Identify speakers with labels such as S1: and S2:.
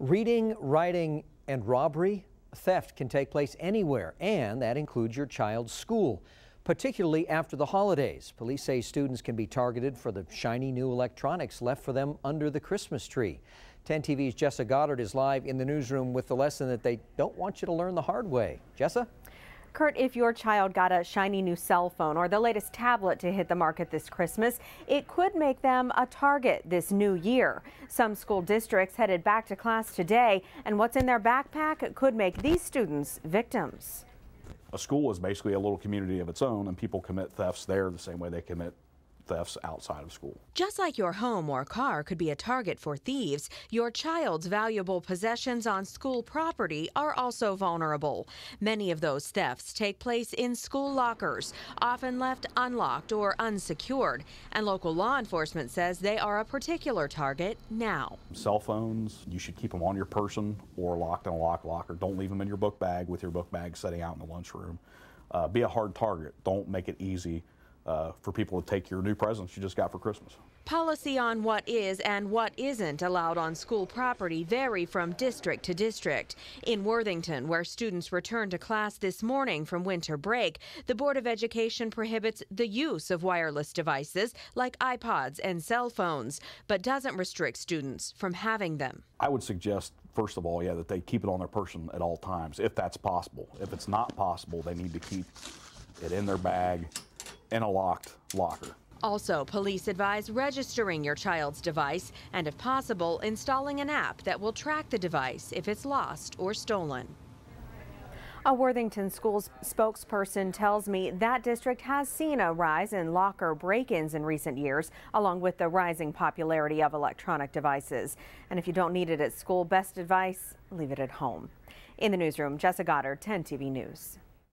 S1: Reading, writing, and robbery, theft can take place anywhere, and that includes your child's school, particularly after the holidays. Police say students can be targeted for the shiny new electronics left for them under the Christmas tree. 10 TV's Jessa Goddard is live in the newsroom with the lesson that they don't want you to learn the hard way. Jessa?
S2: Kurt, if your child got a shiny new cell phone or the latest tablet to hit the market this Christmas, it could make them a target this new year. Some school districts headed back to class today, and what's in their backpack could make these students victims.
S3: A school is basically a little community of its own, and people commit thefts there the same way they commit thefts outside of school.
S2: Just like your home or car could be a target for thieves, your child's valuable possessions on school property are also vulnerable. Many of those thefts take place in school lockers, often left unlocked or unsecured, and local law enforcement says they are a particular target now.
S3: Cell phones, you should keep them on your person or locked in a locked locker. Don't leave them in your book bag with your book bag sitting out in the lunchroom. Uh, be a hard target. Don't make it easy uh, for people to take your new presents you just got for Christmas.
S2: Policy on what is and what isn't allowed on school property vary from district to district. In Worthington, where students return to class this morning from winter break, the Board of Education prohibits the use of wireless devices like iPods and cell phones, but doesn't restrict students from having them.
S3: I would suggest first of all, yeah, that they keep it on their person at all times, if that's possible. If it's not possible, they need to keep it in their bag in a locked locker.
S2: Also, police advise registering your child's device and, if possible, installing an app that will track the device if it's lost or stolen. A Worthington Schools spokesperson tells me that district has seen a rise in locker break-ins in recent years, along with the rising popularity of electronic devices. And if you don't need it at school, best advice, leave it at home. In the newsroom, Jessica Goddard, 10 TV News.